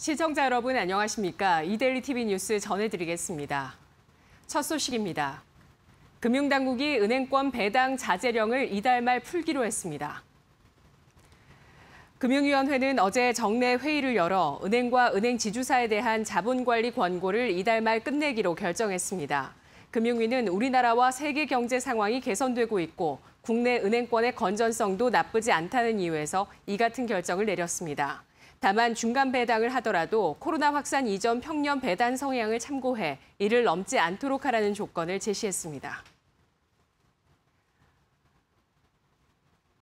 시청자 여러분 안녕하십니까? 이데일리 TV 뉴스 전해드리겠습니다. 첫 소식입니다. 금융당국이 은행권 배당 자제령을 이달 말 풀기로 했습니다. 금융위원회는 어제 정례 회의를 열어 은행과 은행 지주사에 대한 자본관리 권고를 이달 말 끝내기로 결정했습니다. 금융위는 우리나라와 세계 경제 상황이 개선되고 있고 국내 은행권의 건전성도 나쁘지 않다는 이유에서 이 같은 결정을 내렸습니다. 다만 중간 배당을 하더라도 코로나 확산 이전 평년 배당 성향을 참고해 이를 넘지 않도록 하라는 조건을 제시했습니다.